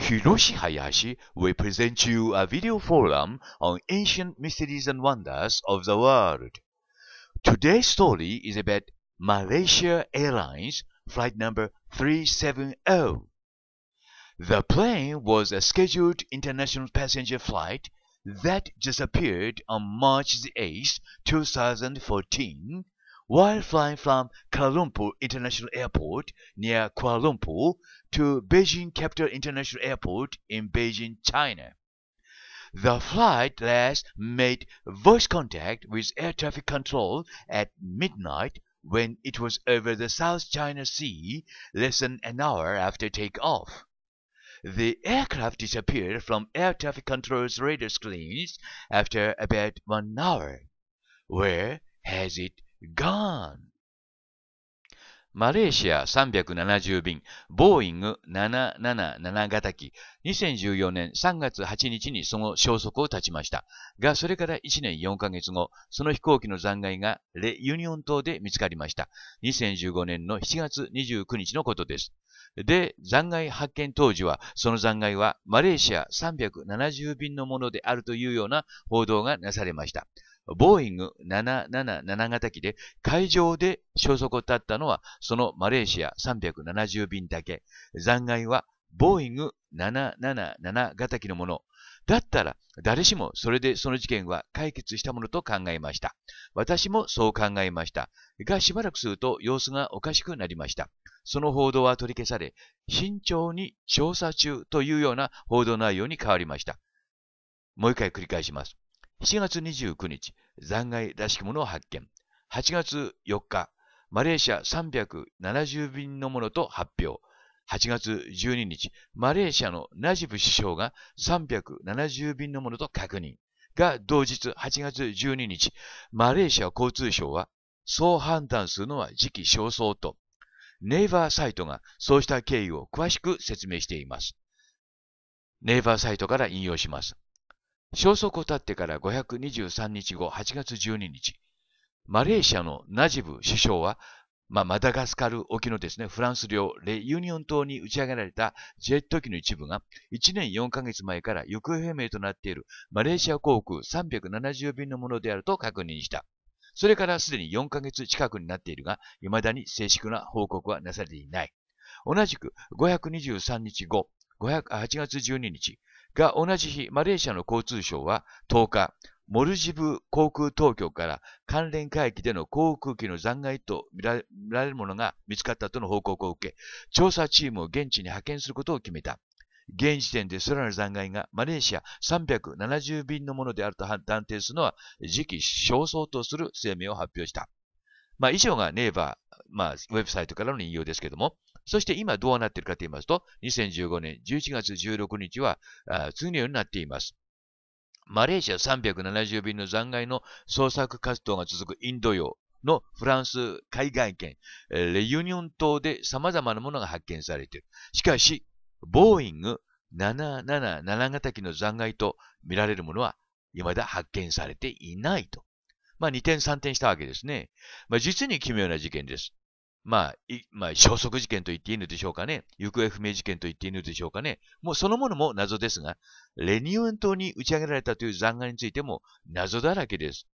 Hiroshi Hayashi will present you a video forum on ancient mysteries and wonders of the world. Today's story is about Malaysia Airlines flight number 370. The plane was a scheduled international passenger flight that disappeared on March 8, 2014 while flying from Kuala Lumpur International Airport near Kuala Lumpur to Beijing Capital International Airport in Beijing, China. The flight last made voice contact with air traffic control at midnight when it was over the South China Sea less than an hour after takeoff. The aircraft disappeared from air traffic control's radar screens after about one hour. Where has it gone. マレーシア370便、ボーイング777型機、2014年3月8日にその消息を絶ちました。が、それから1年4ヶ月後、その飛行機の残骸がレ・ユニオン島で見つかりました。2015年の7月29日のことです。で、残骸発見当時は、その残骸はマレーシア370便のものであるというような報道がなされました。ボーイング777型機で海上で消息を絶ったのはそのマレーシア370便だけ。残骸はボーイング777型機のもの。だったら誰しもそれでその事件は解決したものと考えました。私もそう考えました。がしばらくすると様子がおかしくなりました。その報道は取り消され、慎重に調査中というような報道内容に変わりました。もう一回繰り返します。7月29日、残骸らしきものを発見。8月4日、マレーシア370便のものと発表。8月12日、マレーシアのナジブ首相が370便のものと確認。が、同日8月12日、マレーシア交通省は、そう判断するのは時期尚早と、ネイバーサイトがそうした経緯を詳しく説明しています。ネイバーサイトから引用します。消息を絶ってから523日後、8月12日、マレーシアのナジブ首相は、まあ、マダガスカル沖のですね、フランス領レユニオン島に打ち上げられたジェット機の一部が1年4ヶ月前から行方不明となっているマレーシア航空370便のものであると確認した。それからすでに4ヶ月近くになっているが、未だに正式な報告はなされていない。同じく523日後、8月12日、が同じ日、マレーシアの交通省は10日、モルジブ航空当局から関連海域での航空機の残骸と見られるものが見つかったとの報告を受け、調査チームを現地に派遣することを決めた。現時点で空の残骸がマレーシア370便のものであると断定するのは時期尚早とする声明を発表した。まあ、以上がネイバー、まあ、ウェブサイトからの引用ですけども、そして今どうなっているかと言いますと、2015年11月16日は、次のようになっています。マレーシア370便の残骸の捜索活動が続くインド洋のフランス海外圏、レユニオン島で様々なものが発見されている。しかし、ボーイング777型機の残骸と見られるものは未だ発見されていないと。まあ、三点点したわけですね。まあ、実に奇妙な事件です。まあ、まあ、消息事件と言っていいのでしょうかね。行方不明事件と言っていいのでしょうかね。もうそのものも謎ですが、レニウン島に打ち上げられたという残骸についても謎だらけです。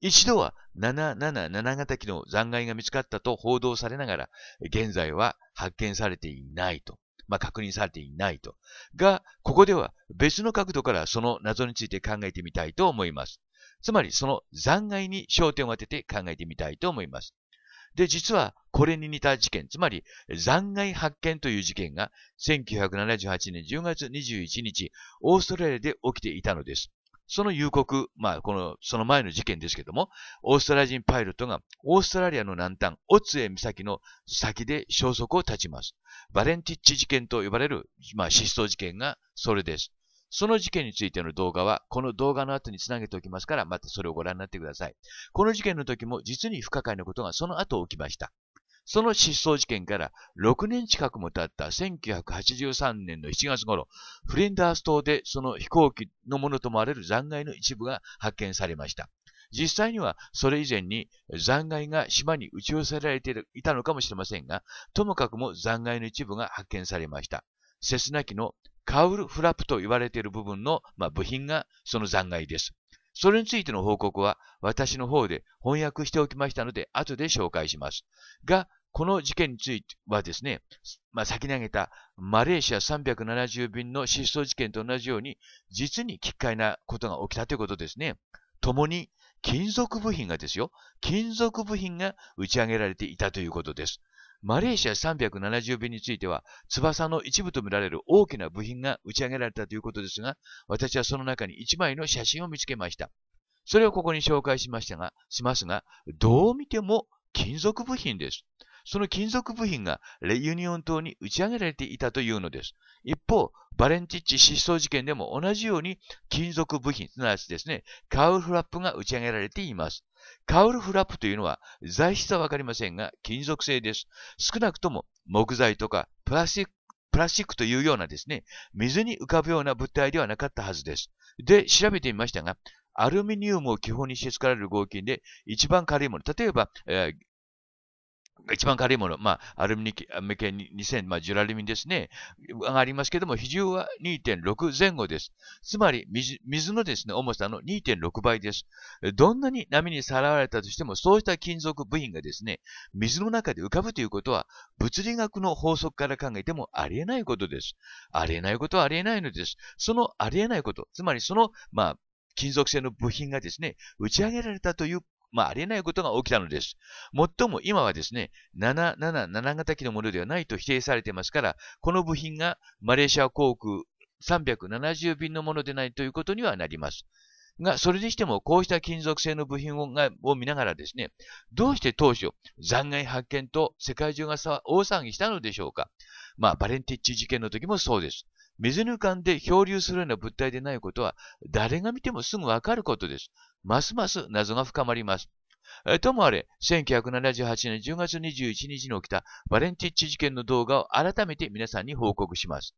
一度は777型機の残骸が見つかったと報道されながら、現在は発見されていないと。まあ、確認されていないと。が、ここでは別の角度からその謎について考えてみたいと思います。つまり、その残骸に焦点を当てて考えてみたいと思います。で、実はこれに似た事件、つまり残骸発見という事件が1978年10月21日、オーストラリアで起きていたのです。その夕刻、まあ、この、その前の事件ですけども、オーストラリア人パイロットが、オーストラリアの南端、オツエ岬の先で消息を絶ちます。バレンティッチ事件と呼ばれる、まあ、失踪事件がそれです。その事件についての動画は、この動画の後につなげておきますから、またそれをご覧になってください。この事件の時も実に不可解なことがその後起きました。その失踪事件から6年近くも経った1983年の7月頃、フリンダース島でその飛行機のものと思われる残骸の一部が発見されました。実際にはそれ以前に残骸が島に打ち寄せられていたのかもしれませんが、ともかくも残骸の一部が発見されました。セスナ機のカウルフラップと言われている部分の、まあ、部品がその残骸です。それについての報告は私の方で翻訳しておきましたので、後で紹介します。が、この事件についてはですね、まあ、先投げたマレーシア370便の失踪事件と同じように、実に奇怪なことが起きたということですね。共に金属部品がですよ、金属部品が打ち上げられていたということです。マレーシア370便については、翼の一部とみられる大きな部品が打ち上げられたということですが、私はその中に1枚の写真を見つけました。それをここに紹介しましたが、しますが、どう見ても金属部品です。その金属部品がレユニオン島に打ち上げられていたというのです。一方、バレンティッチ失踪事件でも同じように金属部品、すなわちですね、カウフラップが打ち上げられています。カウルフラップというのは材質はわかりませんが金属製です。少なくとも木材とかプラスチックプラスチックというようなですね、水に浮かぶような物体ではなかったはずです。で、調べてみましたが、アルミニウムを基本にして作られる合金で一番軽いもの。例えば、えー、一番軽いもの、まあ、アルミ系2000、まあ、ジュラルミンですね、がありますけども、比重は2.6前後です。つまり水、水のですね、重さの2.6倍です。どんなに波にさらわれたとしても、そうした金属部品がですね、水の中で浮かぶということは、物理学の法則から考えてもありえないことです。ありえないことはありえないのです。そのありえないこと、つまりその、まあ、金属製の部品がですね、打ち上げられたというまあ、ありえないことが起きたのです。もっとも今はですね、777型機のものではないと否定されていますから、この部品がマレーシア航空370便のものでないということにはなります。が、それにしても、こうした金属製の部品をがを見ながらですね、どうして当初、残骸発見と世界中が大騒ぎしたのでしょうか。まあ、バレンティッチ事件の時もそうです。水ぬかんで漂流するような物体でないことは、誰が見てもすぐわかることです。ますます謎が深まります。ともあれ、1978年10月21日に起きたバレンティッチ事件の動画を改めて皆さんに報告します。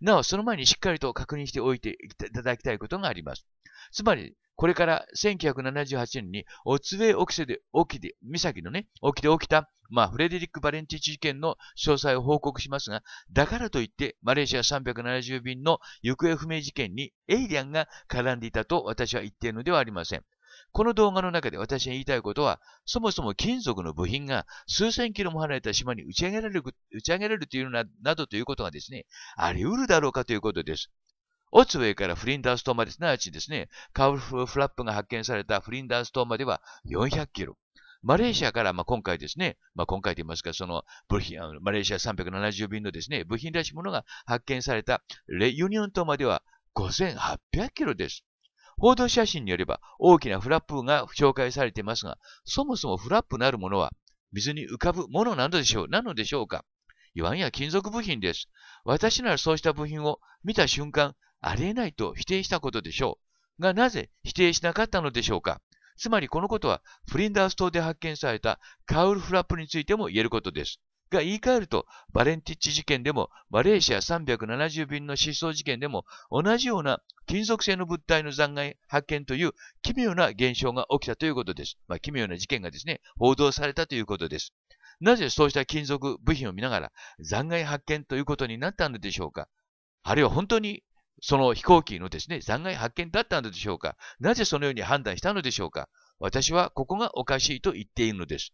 なお、その前にしっかりと確認しておいていただきたいことがあります。つまり、これから1978年にオツウェイ沖でで、きで、岬のね、沖で起きた、まあ、フレデリック・バレンティッチ事件の詳細を報告しますが、だからといって、マレーシア370便の行方不明事件にエイリアンが絡んでいたと私は言っているのではありません。この動画の中で私が言いたいことは、そもそも金属の部品が数千キロも離れた島に打ち上げられる、打ち上げられるというな、などということがですね、あり得るだろうかということです。オツウェイからフリンダース島まですなわちですね、カウフフラップが発見されたフリンダース島までは400キロ。マレーシアから、まあ、今回ですね、まあ、今回と言いますか、その部品、マレーシア370便のですね、部品らしいものが発見されたレユニオン島までは5800キロです。報道写真によれば、大きなフラップが紹介されていますが、そもそもフラップなるものは、水に浮かぶものなのでしょう、なのでしょうかいわんや金属部品です。私ならそうした部品を見た瞬間、ありえないと否定したことでしょう。が、なぜ否定しなかったのでしょうかつまりこのことは、フリンダース島で発見されたカウルフラップについても言えることです。が言い換えると、バレンティッチ事件でも、マレーシア370便の失踪事件でも、同じような金属製の物体の残骸発見という奇妙な現象が起きたということです。まあ、奇妙な事件がですね、報道されたということです。なぜそうした金属部品を見ながら残骸発見ということになったのでしょうかあるいは本当にその飛行機のですね、残骸発見だったのでしょうかなぜそのように判断したのでしょうか私はここがおかしいと言っているのです。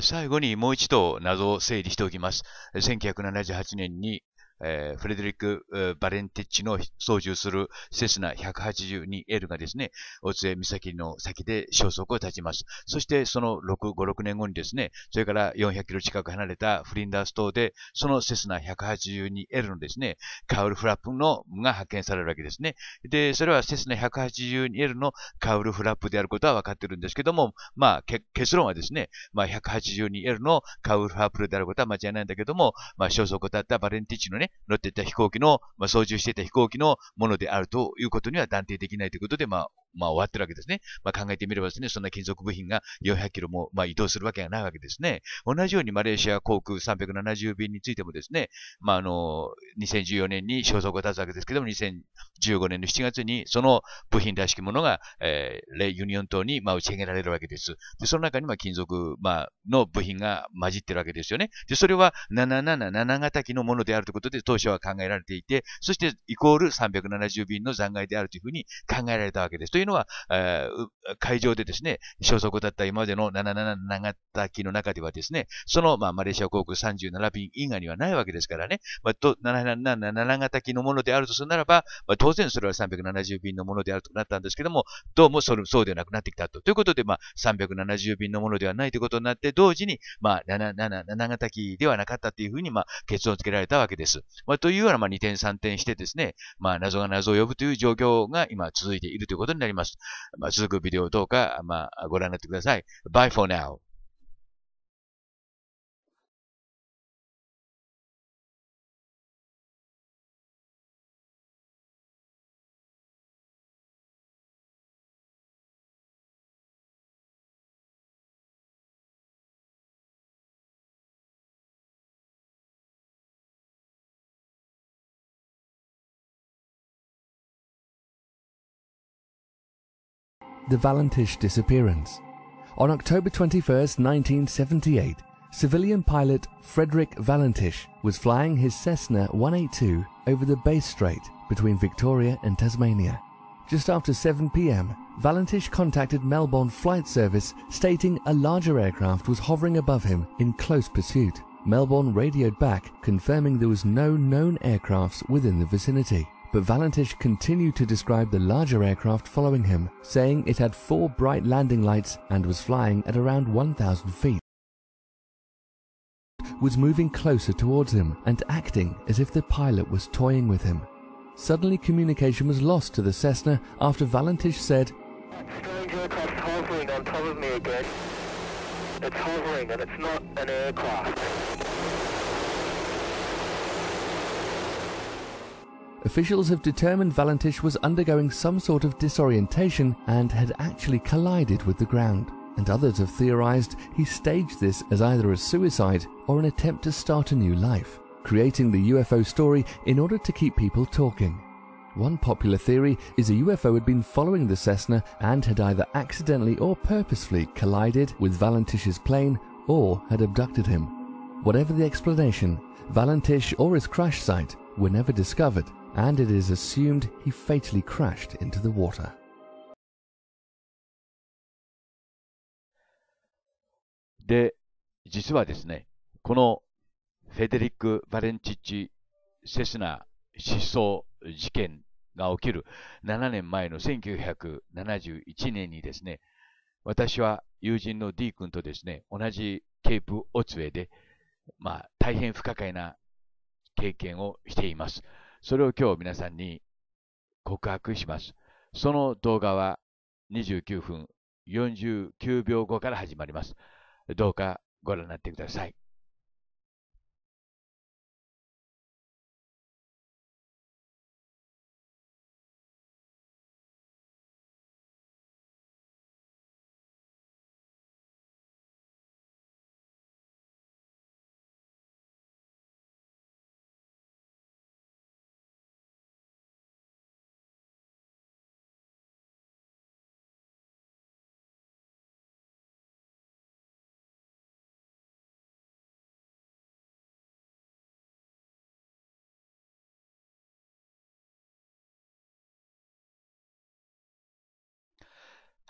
最後にもう一度謎を整理しておきます。1978年にえー、フレデリック・バレンティッチの操縦するセスナ 182L がですね、大津江岬の先で消息を絶ちます。そしてその6、5、6年後にですね、それから400キロ近く離れたフリンダース島で、そのセスナ 182L のですね、カウルフラップのが発見されるわけですね。で、それはセスナ 182L のカウルフラップであることは分かってるんですけども、まあ、結論はですね、まあ、182L のカウルフラップであることは間違いないんだけども、まあ、消息を絶ったバレンティッチのね、乗っていた飛行機の、まあ、操縦していた飛行機のものであるということには断定できないということで、まあ、まあ、終わってるわけですね。まあ、考えてみればですね、そんな金属部品が400キロも、まあ、移動するわけがないわけですね。同じようにマレーシア航空370便についてもですね、まあ、あの、2014年に消息を絶つわけですけども、2015年の7月にその部品らしきものが、えー、レユニオン島に、まあ、打ち上げられるわけです。で、その中に、まあ、金属、まあ、の部品が混じってるわけですよね。で、それは777型機のものであるということで、当初は考えられていて、そしてイコール370便の残骸であるというふうに考えられたわけです。とというのは、会場でですね、消息だった今までの77型滝の中ではですね、その、まあ、マレーシア航空37便以外にはないわけですからね、まあ、と長滝のものであるとするならば、まあ、当然それは370便のものであるとなったんですけども、どうもそれそうではなくなってきたと。ということで、まあ、370便のものではないということになって、同時に、まあ、77滝ではなかったというふうに、まあ、結論付けられたわけです。まあ、というような、まあ、2点3点してですね、まあ、謎が謎を呼ぶという状況が今続いているということになります。ります。まあ、続くビデオどうか、まあ、ご覧になってください。Bye for now. the Valentish disappearance. On October 21, 1978, civilian pilot Frederick Valentish was flying his Cessna 182 over the Bay Strait between Victoria and Tasmania. Just after 7 pm, Valentish contacted Melbourne Flight Service stating a larger aircraft was hovering above him in close pursuit. Melbourne radioed back confirming there was no known aircrafts within the vicinity but Valentich continued to describe the larger aircraft following him, saying it had four bright landing lights and was flying at around 1,000 feet. Was moving closer towards him and acting as if the pilot was toying with him. Suddenly, communication was lost to the Cessna after Valentich said, Strange aircraft hovering on top of me again. It's hovering and it's not an aircraft. Officials have determined Valentish was undergoing some sort of disorientation and had actually collided with the ground, and others have theorized he staged this as either a suicide or an attempt to start a new life, creating the UFO story in order to keep people talking. One popular theory is a UFO had been following the Cessna and had either accidentally or purposefully collided with Valentish's plane or had abducted him. Whatever the explanation, Valentish or his crash site were never discovered and it is assumed he fatally crashed into the water. で、実はですね、このフェデリック・バレンチッチ・セスナ失踪事件が起きる7年前の1971年にですね、私は友人の D 君とですね、同じケープ・オツウェイで、まあ、大変不可解な経験をしています。それを今日皆さんに告白します。その動画は29分49秒後から始まります。どうかご覧になってください。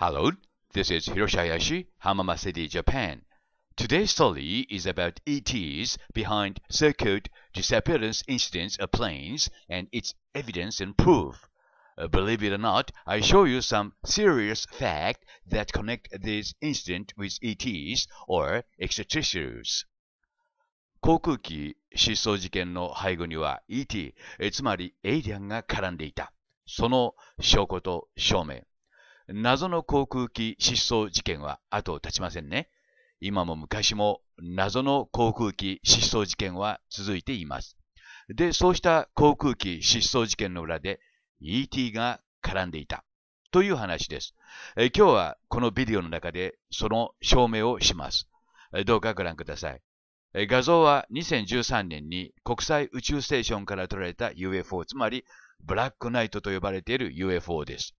Hello, this is Hiroshiyashi Hamama City, Japan. Today's story is about ETs behind so-called disappearance incidents of planes and its evidence and proof. Uh, believe it or not, I show you some serious fact that connect this incident with ETs or extraterrestrials. 航空機失踪事件の背後には ET、つまりエイリアンが絡んでいた。その証拠と証明。Eh, 謎の航空機失踪事件は後を絶ちませんね。今も昔も謎の航空機失踪事件は続いています。で、そうした航空機失踪事件の裏で ET が絡んでいたという話です。え今日はこのビデオの中でその証明をします。どうかご覧ください。画像は2013年に国際宇宙ステーションから撮られた UFO、つまりブラックナイトと呼ばれている UFO です。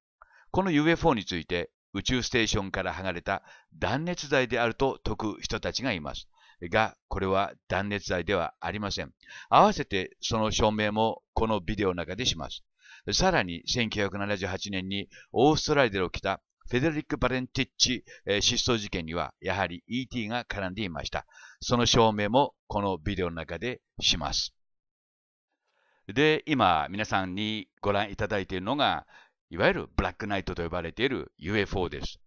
この UFO について宇宙ステーションから剥がれた断熱材であると説く人たちがいます。が、これは断熱材ではありません。合わせてその証明もこのビデオの中でします。さらに1978年にオーストラリアで起きたフェデリック・バレンティッチ、え失踪事件にはやはり ET が絡んでいました。その証明もこのビデオの中でします。で、今皆さんにご覧いただいているのがいわゆるブラックナイトと呼ばれている UFO です。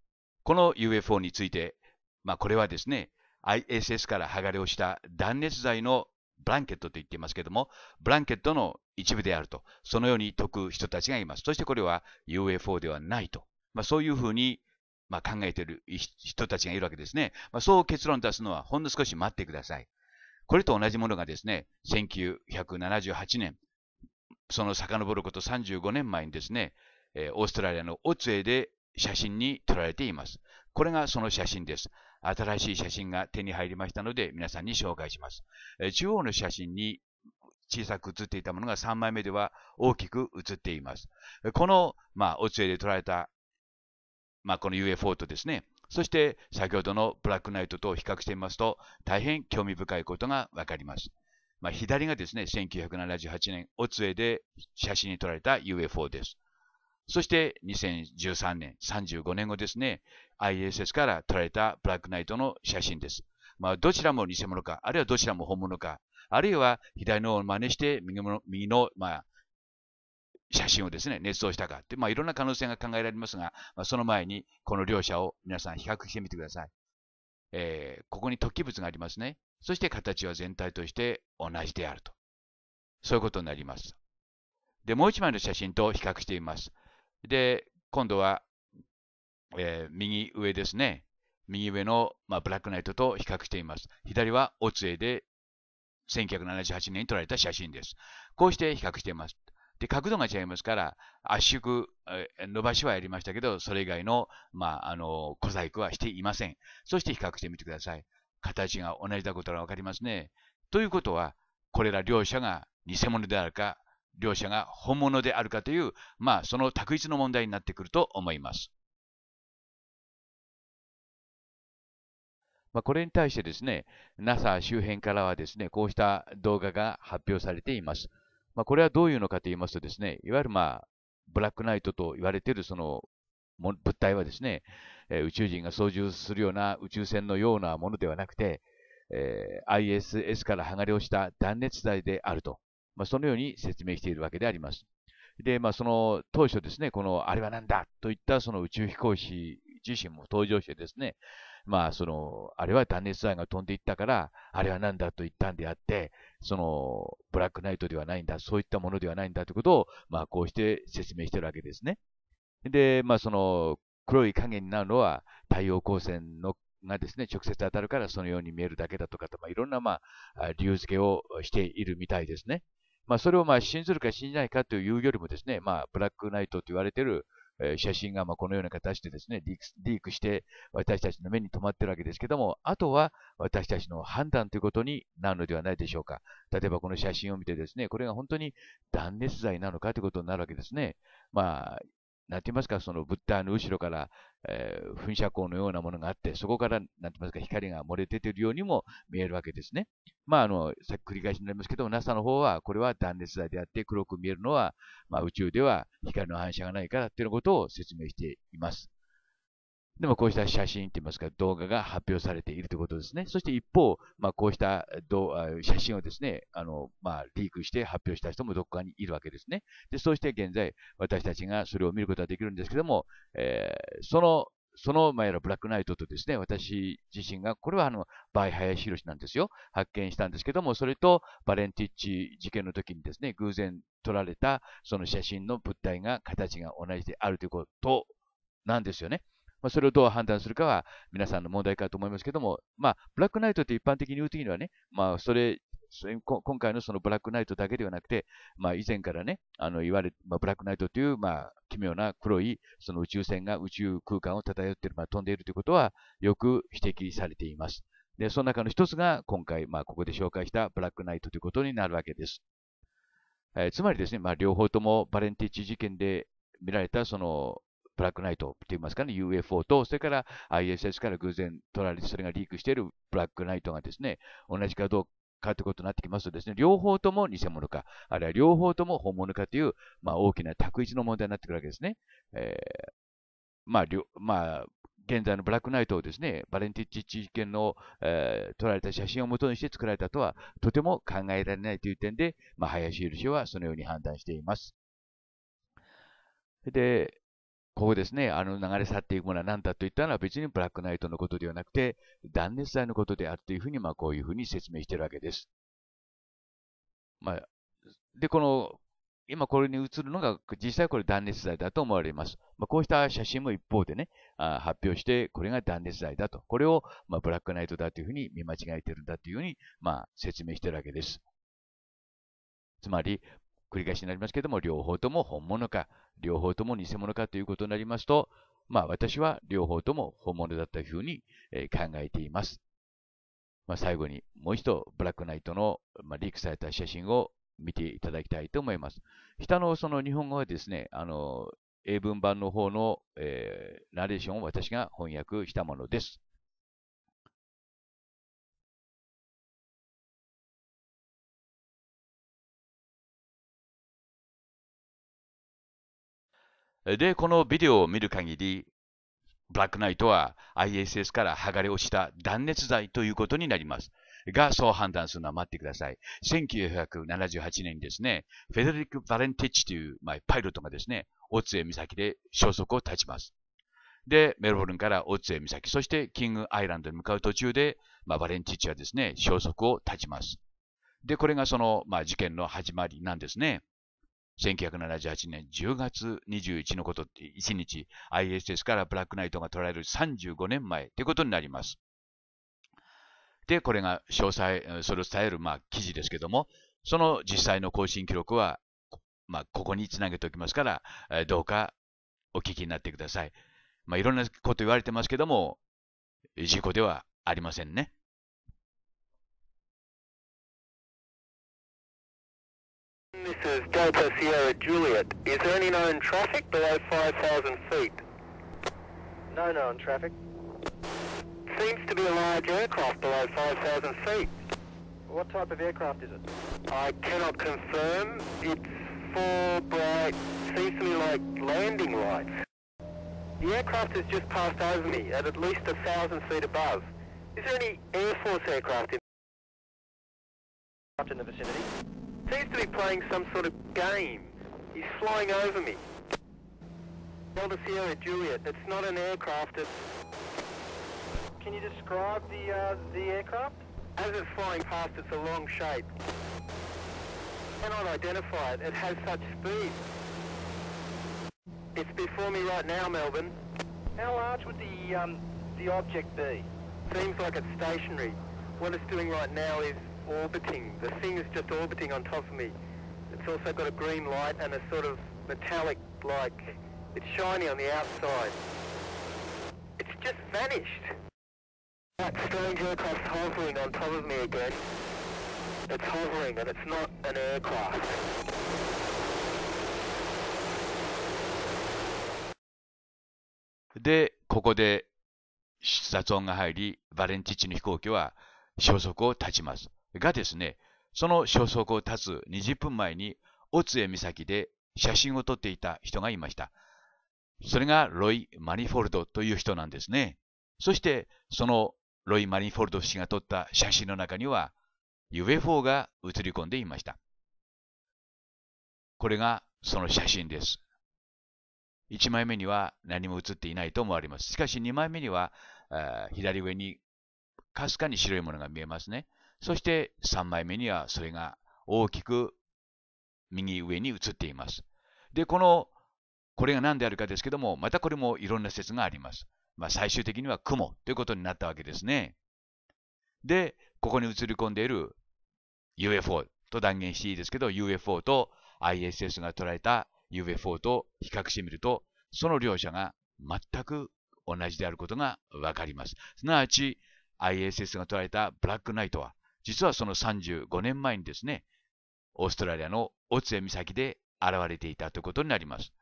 この UFO について、まあ、これはですね、ISS から剥がれ落ちた断熱材のブランケットと言っていますけども、ブランケットの一部であると、そのように解く人たちがいます。そしてこれは UFO ではないと。まあ、そういうふうに、まあ、考えている人たちがいるわけですね。まあ、そう結論出すのはほんの少し待ってください。これと同じものがですね、1978年、その遡ること35年前にですね、オーストラリアのオツエで写真に撮られています。これがその写真です。新しい写真が手に入りましたので、皆さんに紹介します。中央の写真に小さく写っていたものが3枚目では大きく写っています。この、まあ、オツエで撮られた、まあ、この UFO とですね、そして先ほどのブラックナイトと比較してみますと、大変興味深いことがわかります。まあ、左がですね、1978年、オツエで写真に撮られた UFO です。そして2013年、35年後ですね、ISS から撮られたブラックナイトの写真です。まあ、どちらも偽物か、あるいはどちらも本物か、あるいは左のを真似して右の、右の、まあ、写真をですね、捏造したかって、まあ、いろんな可能性が考えられますが、まあ、その前に、この両者を皆さん比較してみてください。えー、ここに突起物がありますね。そして形は全体として同じであると。そういうことになります。で、もう一枚の写真と比較してみます。で、今度は、えー、右上ですね。右上の、まあ、ブラックナイトと比較しています。左はオツエで1978年に撮られた写真です。こうして比較しています。で、角度が違いますから、圧縮、伸ばしはやりましたけど、それ以外の、まあ、あの、小細工はしていません。そして比較してみてください。形が同じだことがわかりますね。ということは、これら両者が偽物であるか両者が本物であるかという、まあ、その択一の問題になってくると思います。まあ、これに対してですね、NASA 周辺からはですね、こうした動画が発表されています。まあ、これはどういうのかと言いますとですね、いわゆるまあ、ブラックナイトと言われているその物体はですね、えー、宇宙人が操縦するような宇宙船のようなものではなくて、えー、ISS から剥がれ落ちた断熱材であると。まあ、そのように説明しているわけであります。で、まあ、その当初ですね、このあれは何だといったその宇宙飛行士自身も登場してですね、まあ、その、あれは断熱材が飛んでいったから、あれは何だと言ったんであって、その、ブラックナイトではないんだ、そういったものではないんだということを、まあ、こうして説明してるわけですね。で、まあ、その、黒い影になるのは太陽光線のがですね、直接当たるからそのように見えるだけだとかと、まあ、いろんな、まあ、理由付けをしているみたいですね。まあ、それをまあ信ずるか信じないかというよりもですね、まあ、ブラックナイトと言われている、え写真がまあこのような形でですねリーク、リークして私たちの目に留まっているわけですけども、あとは私たちの判断ということになるのではないでしょうか。例えばこの写真を見てですね、これが本当に断熱材なのかということになるわけですね。まあ、なんて言いますか、その物体の後ろから、えー、噴射光のようなものがあって、そこから、なんて言いますか、光が漏れ出ているようにも見えるわけですね。まあ、あの、さっき繰り返しになりますけども、NASA の方は、これは断熱材であって、黒く見えるのは、まあ、宇宙では光の反射がないからっていうことを説明しています。でもこうした写真といいますか動画が発表されているということですね。そして一方、まあ、こうした写真をですね、あのまあ、リークして発表した人もどこかにいるわけですね。でそうして現在、私たちがそれを見ることができるんですけども、えー、そのその前のブラックナイトとですね、私自身が、これはあの、バイ・ハヤシロシなんですよ。発見したんですけども、それとバレンティッチ事件の時にですね、偶然撮られたその写真の物体が形が同じであるということなんですよね。まあ、それをどう判断するかは皆さんの問題かと思いますけども、まあ、ブラックナイトって一般的に言うときにはね、まあ、それ、今回のそのブラックナイトだけではなくて、まあ、以前からね、あの言われ、まあ、ブラックナイトという、まあ、奇妙な黒いその宇宙船が宇宙空間を漂っている、まあ、飛んでいるということはよく指摘されています。で、その中の一つが今回、まあ、ここで紹介したブラックナイトということになるわけです。えー、つまりですね、まあ、両方ともバレンティッチ事件で見られたそのブラックナイトって言いますかね、UFO と、それから ISS から偶然取られて、それがリークしているブラックナイトがですね、同じかどうか、ということになってきますとですね、両方とも偽物か、あるいは両方とも本物かという、まあ、大きな択一の問題になってくるわけですね。えー、まあ、まあ、現在のブラックナイトをですね、バレンティッチ事件の、えー、撮られた写真をもとにして作られたとはとても考えられないという点で、まあ、林由氏はそのように判断しています。で、ここですね、あの流れ去っていくものは何だと言ったのは別にブラックナイトのことではなくて、断熱材のことであるというふうに、まあこういうふうに説明しているわけです。まあ、で、この、今これに映るのが、実際これ断熱材だと思われます。まあ、こうした写真も一方でね、あ発表して、これが断熱材だと。これを、まあ、ブラックナイトだというふうに見間違えてるんだというふうに、まあ、説明してるわけです。つまり、繰り返しになりますけれども、両方とも本物か、両方とも偽物かということになりますと、まあ私は両方とも本物だったふうに、え考えています。まあ、最後にもう一度ブラックナイトの、まリークされた写真を見ていただきたいと思います。下のその日本語はですね、あの、英文版の方の、えー、ナレーションを私が翻訳したものです。で、このビデオを見る限り、ブラックナイトは ISS から剥がれ落ちた断熱材ということになります。が、そう判断するのは待ってください。1978年にですね、フェデリック・バレンティッチという、まあ、パイロットがですね、オツ江岬で消息を絶ちます。で、メルボルンからオツ江岬、そしてキングアイランドに向かう途中で、まあ、バレンティッチはですね、消息を絶ちます。で、これがその、まあ、事件の始まりなんですね。1978年10月21のこと1日 ISS からブラックナイトが捉える35年前ということになります。で、これが詳細、それを伝える、まあ、記事ですけども、その実際の更新記録は、まあ、ここにつなげておきますから、どうかお聞きになってください。まあ、いろんなこと言われてますけども、事故ではありませんね。is Delta Sierra Juliet. Is there any known traffic below 5,000 feet? No known traffic. Seems to be a large aircraft below 5,000 feet. What type of aircraft is it? I cannot confirm. It's four bright, seems to me like landing lights. The aircraft has just passed over me at at least 1,000 feet above. Is there any Air Force aircraft in, in the vicinity? Seems to be playing some sort of game. He's flying over me. Delta Sierra Juliet, it's not an aircraft, it's... Can you describe the, uh, the aircraft? As it's flying past, it's a long shape. Cannot identify it, it has such speed. It's before me right now, Melbourne. How large would the, um, the object be? Seems like it's stationary. What it's doing right now is orbiting. The thing is just orbiting on top of me. It's also got a green light and a sort of metallic, like, it's shiny on the outside. It's just vanished. That strange aircraft's hovering on top of me again. It's hovering and it's not an aircraft. で、ここで雑音が入り、バレンティッチの飛行機は消息を絶ちます。がですね、その消息を絶つ20分前に、大津江岬で写真を撮っていた人がいました。それがロイ・マニフォルドという人なんですね。そして、そのロイ・マニフォルド氏が撮った写真の中には、UFO が写り込んでいました。これがその写真です。1枚目には何も写っていないと思われます。しかし2枚目には、左上にかすかに白いものが見えますね。そして3枚目にはそれが大きく右上に映っています。で、この、これが何であるかですけども、またこれもいろんな説があります。まあ、最終的には雲ということになったわけですね。で、ここに映り込んでいる UFO と断言していいですけど、UFO と ISS が捉えた UFO と比較してみると、その両者が全く同じであることがわかります。すなわち、ISS が捉えたブラックナイトは実はその35年前にですね、オーストラリアのオツエ岬で現れていたということになります。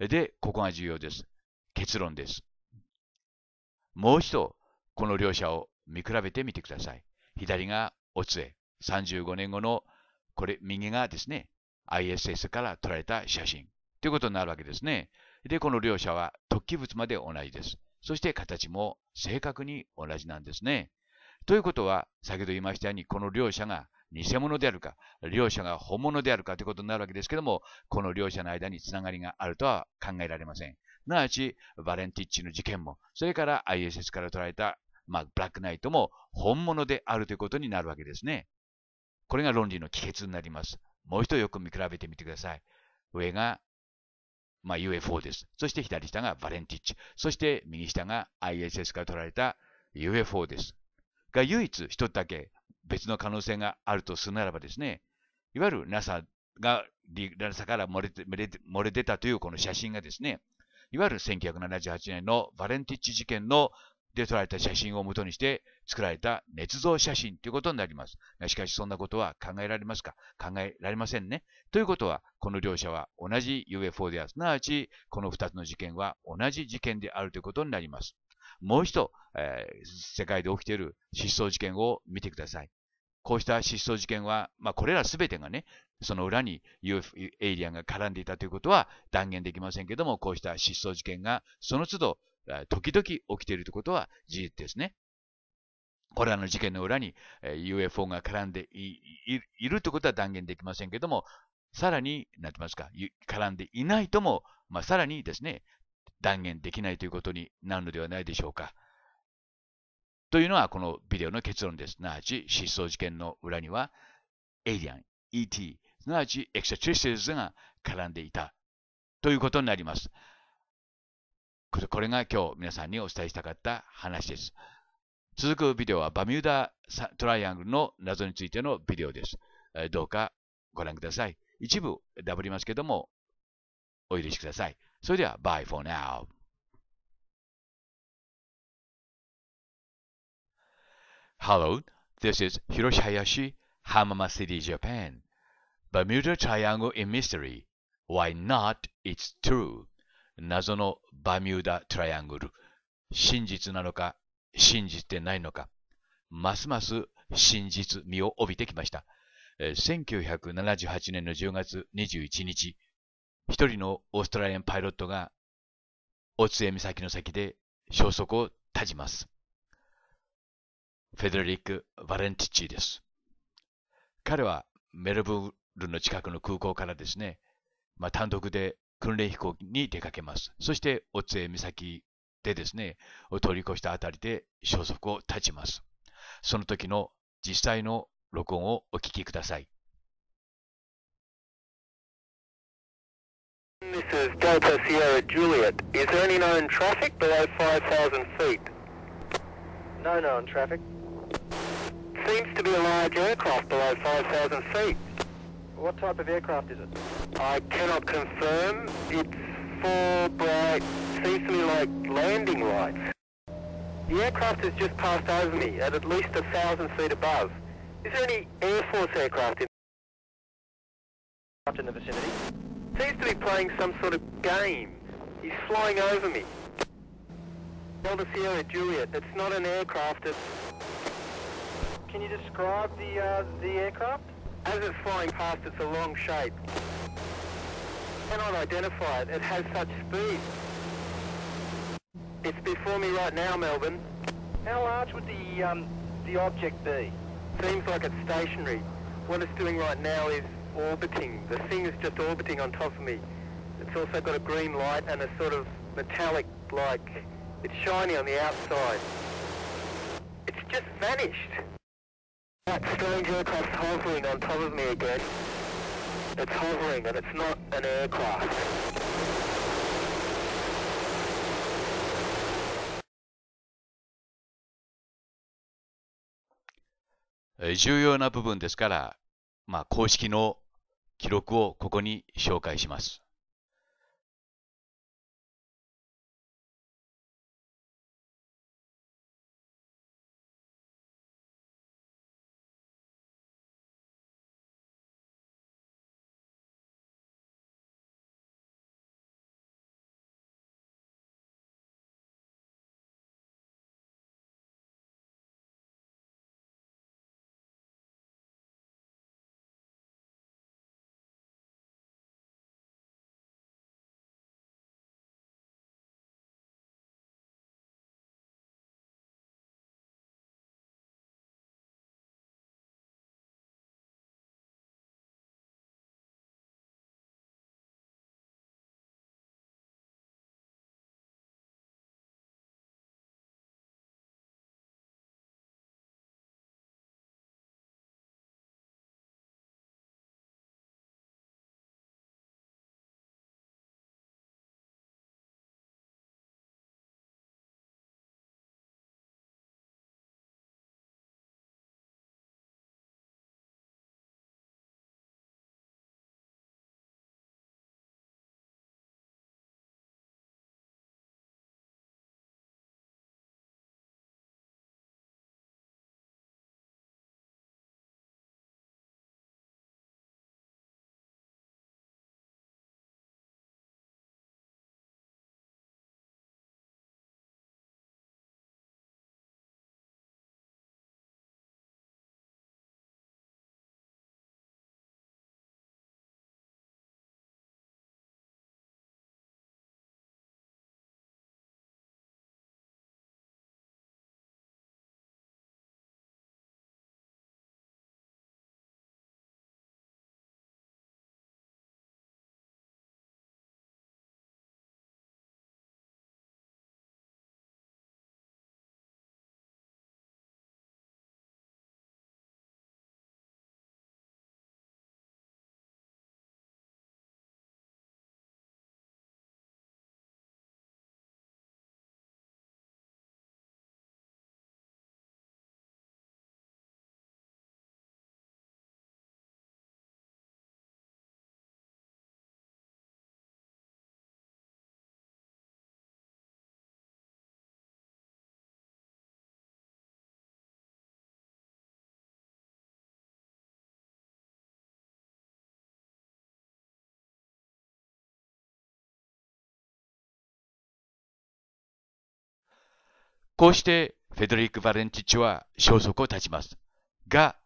で、ここが重要です。結論です。もう一度、この両者を見比べてみてください。左がオツエ、35年後の、これ、右がですね、ISS から撮られた写真ということになるわけですね。で、この両者は突起物まで同じです。そして形も正確に同じなんですね。ということは、先ほど言いましたように、この両者が偽物であるか、両者が本物であるかということになるわけですけども、この両者の間につながりがあるとは考えられません。すなわち、バレンティッチの事件も、それから ISS から捉えた、まあ、ブラックナイトも本物であるということになるわけですね。これが論理の帰結になります。もう一度よく見比べてみてください。上が、まあ、UFO です。そして左下がバレンティッチ。そして右下が ISS から取られた UFO です。が唯一一つだけ別の可能性があるとするならばですね、いわゆる NASA が、NASA から漏れて漏れ出たというこの写真がですね、いわゆる1978年のバレンティッチ事件ので撮られた写真をもとにして作られた捏造写真ということになります。しかしそんなことは考えられますか考えられませんね。ということは、この両者は同じ UFO である。すなわち、この2つの事件は同じ事件であるということになります。もう一度、えー、世界で起きている失踪事件を見てください。こうした失踪事件は、まあ、これらすべてがね、その裏に UF エイリアンが絡んでいたということは断言できませんけども、こうした失踪事件がその都度、時々起きているということは事実ですね。これらの事件の裏に UFO が絡んでいるということは断言できませんけども、さらに、なってますか、絡んでいないとも、まあ、さらにですね、断言できないということになるのではないでしょうか。というのはこのビデオの結論です。すなわち失踪事件の裏にはエイリアン、ET、すなわちエクセチュシスズが絡んでいたということになります。これが今日皆さんにお伝えしたかった話です。続くビデオはバミューダトライアングルの謎についてのビデオです。どうかご覧ください。一部ダブりますけども、お許しください。それでは、Bye for now. ハロー、this is Hiroshi Hayashi, Hamama City, Japan. Bermuda Triangle in Mystery. Why not? It's true. 謎のバミューダ・トライアングル。真実なのか、信じてないのか。ますます真実味を帯びてきました。1978年の10月21日、一人のオーストラリアンパイロットが、オツエ岬の先で消息を絶ちます。フェデリック・バレンティッチです。彼はメルブルの近くの空港からですね、まあ、単独で訓練飛行に出かけます。そして、オツエ岬でですね、を通り越したあたりで消息を絶ちます。その時の実際の録音をお聞きください。This is Delta Sierra Juliet. Is there any known traffic below 5,000 feet? No known traffic. Seems to be a large aircraft below 5,000 feet. What type of aircraft is it? I cannot confirm. It's four bright, seems to me like landing lights. The aircraft has just passed over me at at least a thousand feet above. Is there any Air Force aircraft in, in the vicinity? Seems to be playing some sort of game. He's flying over me. Delta Sierra Juliet. It's not an aircraft, it's... Can you describe the, uh, the aircraft? As it's flying past, it's a long shape. Cannot identify it. It has such speed. It's before me right now, Melbourne. How large would the, um, the object be? Seems like it's stationary. What it's doing right now is orbiting. The thing is just orbiting on top of me. It's also got a green light and a sort of metallic, like, it's shiny on the outside. It's just vanished. That strange aircraft hovering on top of me again. It's hovering and it's not an aircraft. 重要な部分ですから、まあ、公式の uh, 記録をここに紹介します。こうしてフェデリック・バレンティッチは消息を絶ちます。が、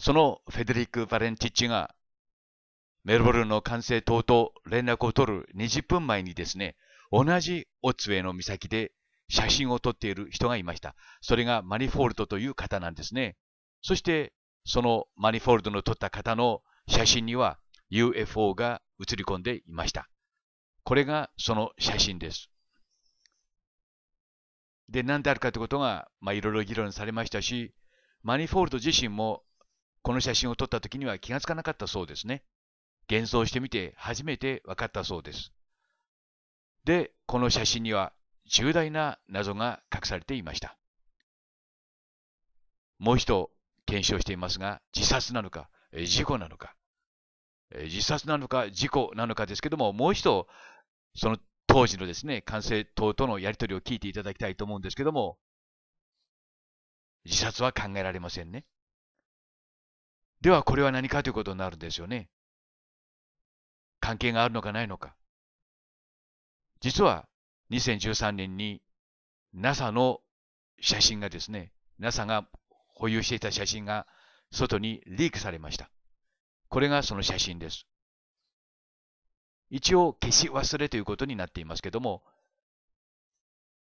そのフェデリック・バレンティッチがメルボルンの管制塔と連絡を取る20分前にですね、同じオツウェイの岬で写真を撮っている人がいました。それがマニフォールドという方なんですね。そして、そのマニフォールドの撮った方の写真には UFO が写り込んでいました。これがその写真です。で、何であるかということが、まあ、いろいろ議論されましたし、マニフォールド自身も、この写真を撮った時には気がつかなかったそうですね。幻想してみて初めて分かったそうです。で、この写真には重大な謎が隠されていました。もう一度検証していますが、自殺なのか、事故なのか、自殺なのか、事故なのかですけども、もう一度、その当時のですね、管制塔とのやり取りを聞いていただきたいと思うんですけども、自殺は考えられませんね。ではこれは何かということになるんですよね。関係があるのかないのか。実は2013年に NASA の写真がですね、NASA が保有していた写真が外にリークされました。これがその写真です。一応消し忘れということになっていますけども、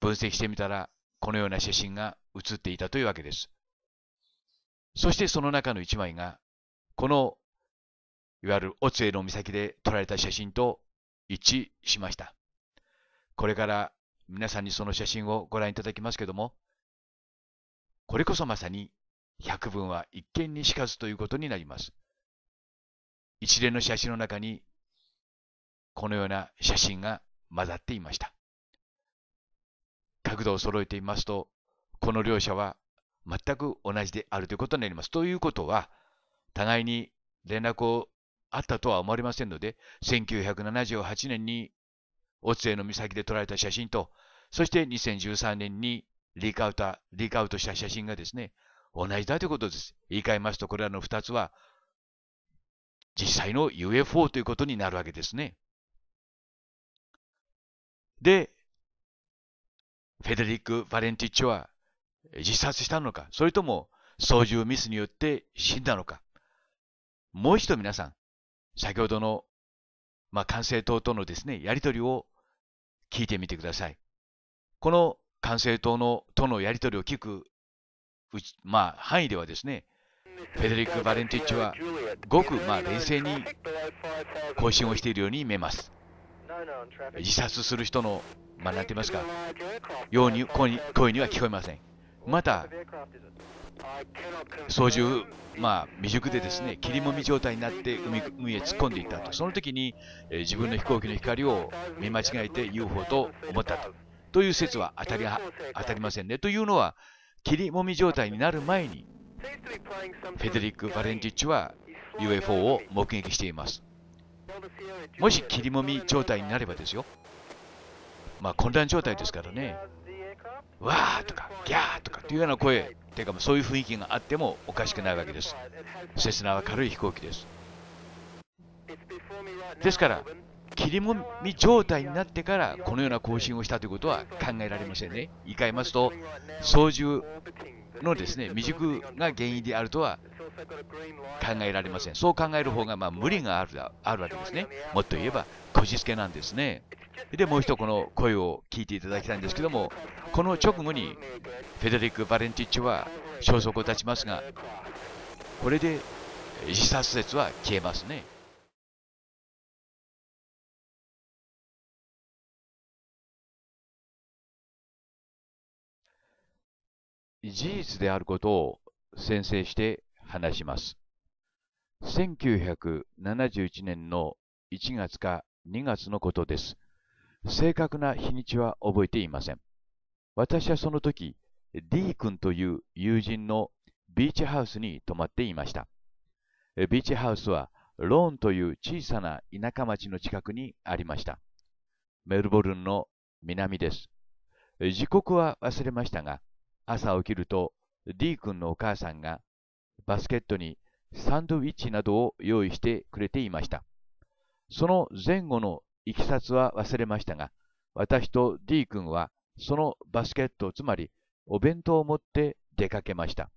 分析してみたら、このような写真が写っていたというわけです。そしてその中の1枚が、この、いわゆるオツエの岬で撮られた写真と一致しました。これから皆さんにその写真をご覧いただきますけども、これこそまさに、百聞は一見にしかずということになります。一連の写真の中にこのような写真が混ざっていました。角度を揃えてみますと、この両者は全く同じであるということになります。ということは、互いに連絡をあったとは思われませんので、1978年に大津江の岬で撮られた写真と、そして2013年にリーカウト、リークアウトした写真がですね、同じだということです。言い換えますと、これらの2つは、実際の UFO ということになるわけですね。で、フェデリック・バレンティッチは自殺したのか、それとも操縦ミスによって死んだのか。もう一度皆さん、先ほどの、まあ、管制塔とのですね、やりとりを聞いてみてください。この管制塔のとのやりとりを聞くまあ、範囲ではですね、フェデリック・バレンティッチはごく、まあ、冷静に更新をしているように見えます。自殺する人の、まあ、なんて言いますか、ように声に声には聞こえません。また、操縦、まあ、未熟でですね、霧もみ状態になって海海へ突っ込んでいったと。その時に、えー、自分の飛行機の光を見間違えて UFO と思ったと。という説は当たり当たりませんね。というのは、霧もみ状態になる前に、フェデリック・バレンティッチは UFO を目撃しています。もし切りもみ状態になればですよ。まあ混乱状態ですからね。わーとか、ギャーとかっていうような声、ていうかそういう雰囲気があってもおかしくないわけです。セスナは軽い飛行機です。ですから、切りもみ状態になってからこのような更新をしたということは考えられませんね。言い換えますと、操縦のですね、未熟が原因であるとは考えられませんそう考える方がまあ無理があるあるわけですねもっと言えばこじつけなんですねでもう一この声を聞いていただきたいんですけどもこの直後にフェデリック・バレンティッチは消息を絶ちますがこれで自殺説は消えますね事実であることを宣誓して話します。1971年の1月か2月のことです。正確な日にちは覚えていません。私はその時、D 君という友人のビーチハウスに泊まっていました。ビーチハウスはローンという小さな田舎町の近くにありました。メルボルンの南です。時刻は忘れましたが、朝起きると D 君のお母さんがバスケットにサンドイッチなどを用意してくれていました。その前後のいきさつは忘れましたが、私と D 君はそのバスケット、つまりお弁当を持って出かけました。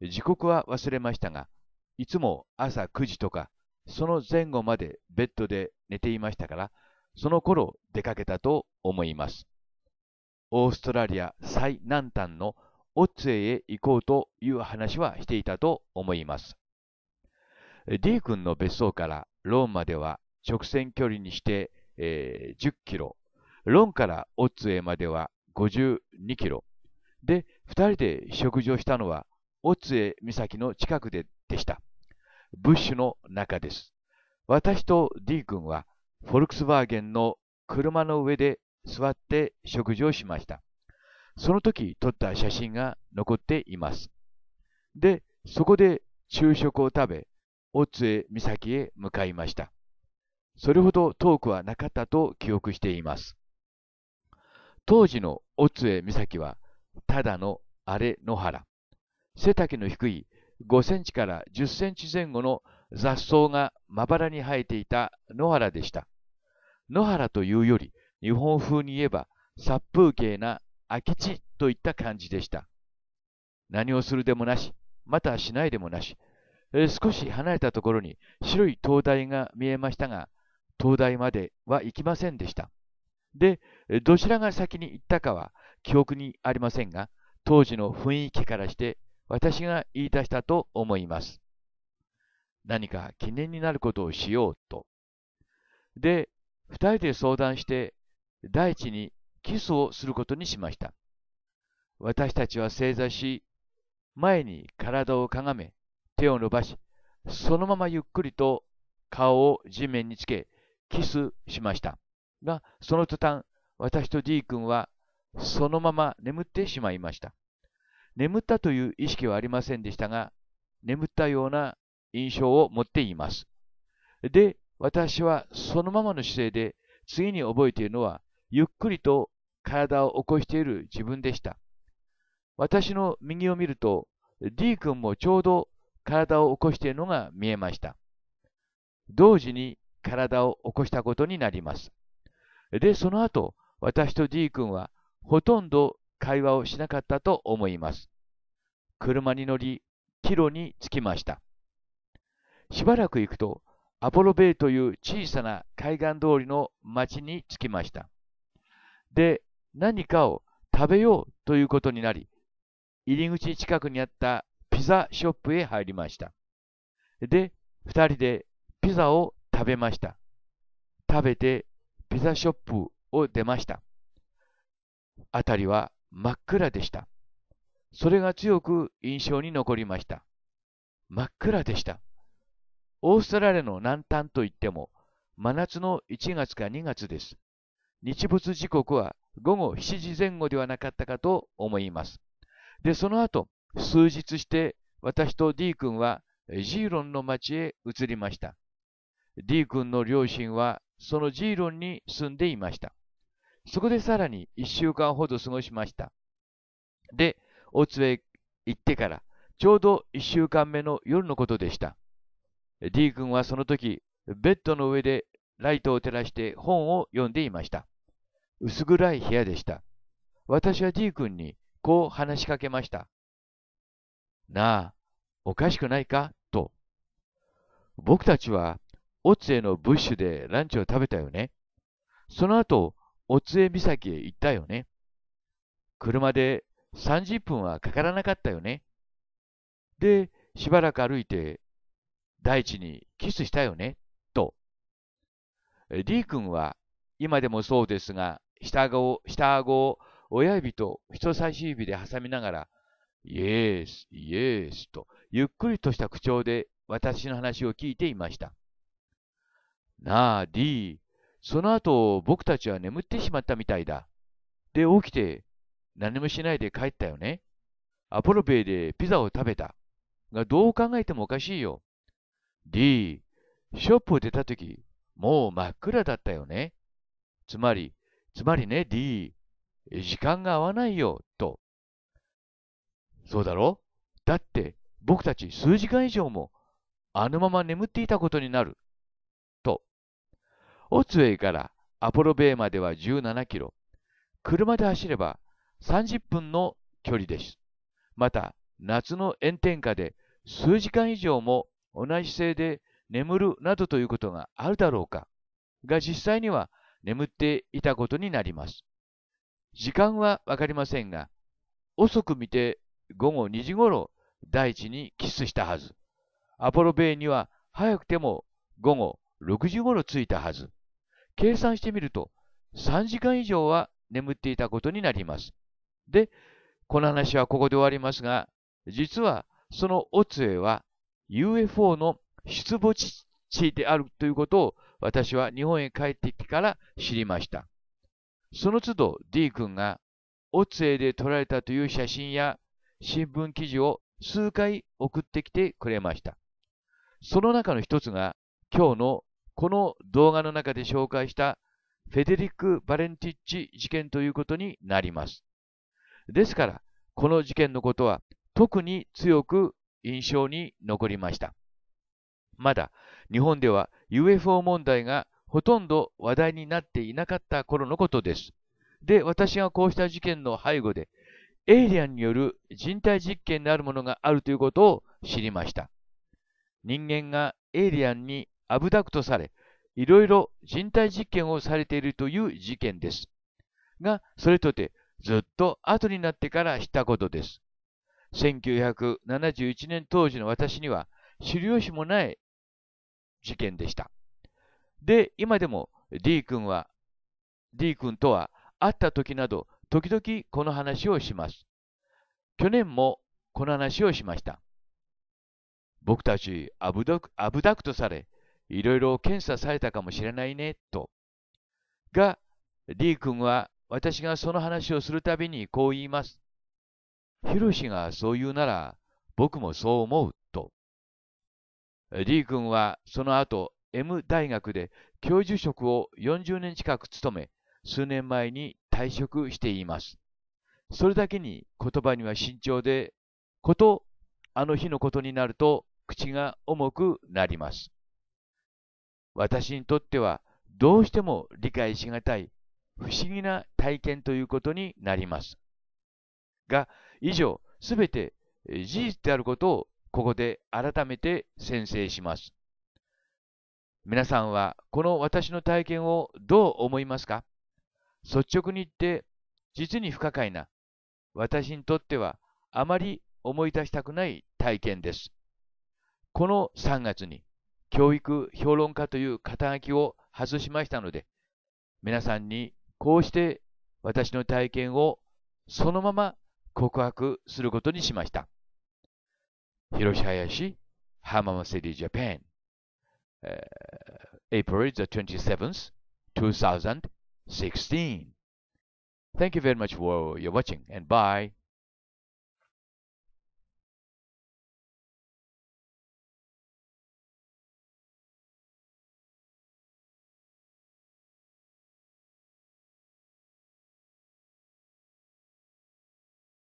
時刻は忘れましたが、いつも朝9時とか、その前後までベッドで寝ていましたから、その頃出かけたと思います。オーストラリア最南端のオッツェへ行こうという話はしていたと思います。D 君の別荘からローンまでは直線距離にして、えー、10キロ、ロンからオッツエまでは52キロ。で、2人で食事をしたのはオッツエ岬の近くででした。ブッシュの中です。私と D 君はフォルクスバーゲンの車の上で座って食事をしました。その時撮った写真が残っています。で、そこで昼食を食べ、大津江岬へ向かいました。それほど遠くはなかったと記憶しています。当時の大津江岬は、ただの荒れ野原。背丈の低い5センチから10センチ前後の雑草がまばらに生えていた野原でした。野原というより、日本風に言えば殺風景な空き地といった感じでした。何をするでもなし、またしないでもなし、え少し離れたところに白い灯台が見えましたが、灯台までは行きませんでした。で、どちらが先に行ったかは記憶にありませんが、当時の雰囲気からして私が言い出したと思います。何か記念になることをしようと。で、二人で相談して、大地にキスをすることにしました。私たちは正座し、前に体をかがめ、手を伸ばし、そのままゆっくりと顔を地面につけ、キスしました。が、その途端、私と D 君はそのまま眠ってしまいました。眠ったという意識はありませんでしたが、眠ったような印象を持っています。で、私はそのままの姿勢で、次に覚えているのは、ゆっくりと体を起こしている自分でした。私の右を見ると、D 君もちょうど体を起こしているのが見えました。同時に体を起こしたことになります。で、その後、私と D 君はほとんど会話をしなかったと思います。車に乗り、帰路に着きました。しばらく行くと、アポロベイという小さな海岸通りの町に着きました。で、何かを食べようということになり、入り口近くにあったピザショップへ入りました。で、二人でピザを食べました。食べてピザショップを出ました。辺りは真っ暗でした。それが強く印象に残りました。真っ暗でした。オーストラリアの南端といっても、真夏の1月か2月です。日没時刻は午後7時前後ではなかったかと思います。で、その後、数日して私と D 君はジーロンの町へ移りました。D 君の両親はそのジーロンに住んでいました。そこでさらに1週間ほど過ごしました。で、大津へ行ってからちょうど1週間目の夜のことでした。D 君はその時、ベッドの上でライトを照らして本を読んでいました。薄暗い部屋でした。私は D 君にこう話しかけました。なあ、おかしくないかと。僕たちはオツエのブッシュでランチを食べたよね。その後、オツエ岬へ行ったよね。車で30分はかからなかったよね。で、しばらく歩いて、大地にキスしたよね、と。D 君は今でもそうですが、下顎を、下顎を親指と人差し指で挟みながら、イエース、イエースと、ゆっくりとした口調で私の話を聞いていました。なあ、D、その後僕たちは眠ってしまったみたいだ。で、起きて何もしないで帰ったよね。アポロベイでピザを食べた。が、どう考えてもおかしいよ。D、ショップを出た時、もう真っ暗だったよね。つまり、つまりね、D、時間が合わないよ、と。そうだろだって、僕たち数時間以上も、あのまま眠っていたことになる。と。オツウェイからアポロベイまでは17キロ。車で走れば30分の距離です。また、夏の炎天下で数時間以上も同じ姿勢で眠るなどということがあるだろうかが実際には眠っていたことになります。時間はわかりませんが、遅く見て午後2時ごろ大地にキスしたはず。アポロベイには早くても午後6時ごろ着いたはず。計算してみると3時間以上は眠っていたことになります。で、この話はここで終わりますが、実はそのオツエは UFO の出没地ついてあるということを私は日本へ帰ってきてから知りました。その都度 D 君がオツエで撮られたという写真や新聞記事を数回送ってきてくれました。その中の一つが今日のこの動画の中で紹介したフェデリック・バレンティッチ事件ということになります。ですから、この事件のことは特に強く印象に残りました。まだ日本では UFO 問題がほとんど話題になっていなかった頃のことです。で、私がこうした事件の背後で、エイリアンによる人体実験であるものがあるということを知りました。人間がエイリアンにアブダクトされ、いろいろ人体実験をされているという事件です。が、それとてずっと後になってから知ったことです。1971年当時の私には、知る由もない事件でした。で、今でも D 君は、D 君とは会った時など、時々この話をします。去年もこの話をしました。僕たちアブダクアブダクトされ、いろいろ検査されたかもしれないね、と。が、D 君は私がその話をするたびにこう言います。ヒロシがそう言うなら、僕もそう思う。リー君はその後、M 大学で教授職を40年近く務め、数年前に退職しています。それだけに言葉には慎重で、こと、あの日のことになると口が重くなります。私にとってはどうしても理解しがたい不思議な体験ということになります。が、以上、すべて事実であることをここで改めて宣誓します。皆さんはこの私の体験をどう思いますか率直に言って実に不可解な私にとってはあまり思い出したくない体験です。この3月に教育評論家という肩書きを外しましたので皆さんにこうして私の体験をそのまま告白することにしました。Hiroshi Hayashi, Hamama City, Japan. Uh, April the 27th, 2016. Thank you very much for your watching and bye.